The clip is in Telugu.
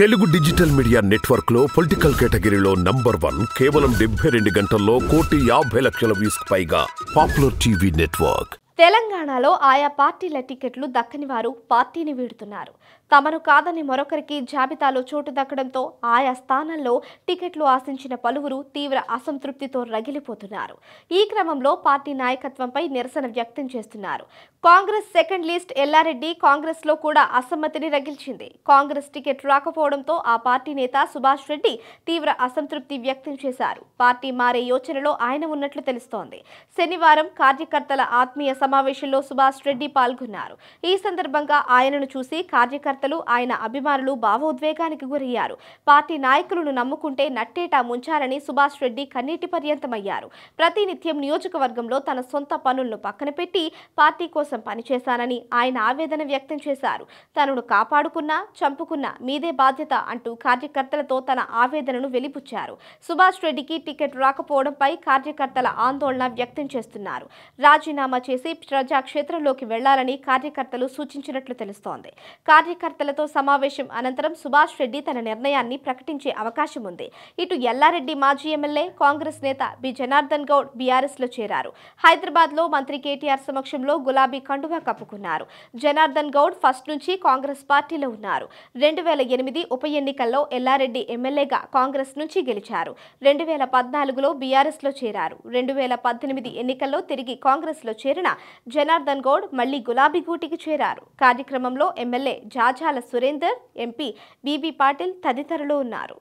తెలుగు డిజిటల్ మీడియా నెట్వర్క్ లో పొలిటికల్ కేటగిరీలో నంబర్ వన్ కేవలం డెబ్బై రెండు గంటల్లో కోటి యాభై లక్షల వ్యూస్ పైగా పాపులర్ టీవీ నెట్వర్క్ తెలంగాణలో ఆయా పార్టీల టికెట్లు దక్కని వారు పార్టీని వీడుతున్నారు తమను కాదని మరొకరికి జాబితాలో చోటు దక్కడంతో ఆయా స్థానాల్లో టికెట్లు ఆశించిన పలువురు తీవ్ర అసంతృప్తితో రగిలిపోతున్నారు ఈ క్రమంలో పార్టీ నాయకత్వంపై నిరసన వ్యక్తం చేస్తున్నారు కాంగ్రెస్ సెకండ్ లిస్ట్ ఎల్లారెడ్డి కాంగ్రెస్లో కూడా అసమ్మతిని రగిల్చింది కాంగ్రెస్ టికెట్ రాకపోవడంతో ఆ పార్టీ నేత సుభాష్ రెడ్డి తీవ్ర అసంతృప్తి వ్యక్తం చేశారు పార్టీ మారే యోచనలో ఆయన ఉన్నట్లు తెలుస్తోంది శనివారం కార్యకర్తల ఆత్మీయ సమావేశంలో సుభాష్ రెడ్డి పాల్గొన్నారు ఈ సందర్భంగా ఆయనను చూసి కార్యకర్తలు ఆయన అభిమానులు భావోద్వేగానికి గురయ్యారు పార్టీ నాయకులను నమ్ముకుంటే నట్టేటా ముంచాలని సుభాష్ రెడ్డి కన్నీటి పర్యంతమయ్యారు ప్రతినిత్యం నియోజకవర్గంలో తన సొంత పనులను పక్కన పెట్టి పార్టీ కోసం పనిచేశానని ఆయన ఆవేదన వ్యక్తం చేశారు తనను కాపాడుకున్నా చంపుకున్నా మీదే బాధ్యత అంటూ కార్యకర్తలతో తన ఆవేదనను వెలిపుచ్చారు సుభాష్ రెడ్డికి టికెట్ రాకపోవడంపై కార్యకర్తల ఆందోళన వ్యక్తం చేస్తున్నారు రాజీనామా చేసి ప్రజా క్షేత్రంలోకి వెళ్లాలని కార్యకర్తలు సూచించినట్లు తెలుస్తోంది కార్యకర్తలతో సమావేశం అనంతరం సుభాష్ రెడ్డి తన నిర్ణయాన్ని ప్రకటించే అవకాశం ఉంది ఇటు ఎల్లారెడ్డి మాజీ ఎమ్మెల్యే కాంగ్రెస్ నేత బి జనార్దన్ గౌడ్ బీఆర్ఎస్లో చేరారు హైదరాబాద్లో మంత్రి కేటీఆర్ సమక్షంలో గులాబీ కండువా కప్పుకున్నారు జనార్దన్ గౌడ్ ఫస్ట్ నుంచి కాంగ్రెస్ పార్టీలో ఉన్నారు రెండు వేల ఎనిమిది ఉప ఎన్నికల్లో ఎల్లారెడ్డి ఎమ్మెల్యేగా కాంగ్రెస్ నుంచి గెలిచారు రెండు వేల పద్నాలుగులో బీఆర్ఎస్లో చేరారు రెండు వేల పద్దెనిమిది ఎన్నికల్లో తిరిగి కాంగ్రెస్లో చేరిన జనార్దన్ గౌడ్ మళ్లీ గులాబీగూటికి చేరారు కార్యక్రమంలో MLA Jajala Surender MP B పాటిల్ తదితరులు ఉన్నారు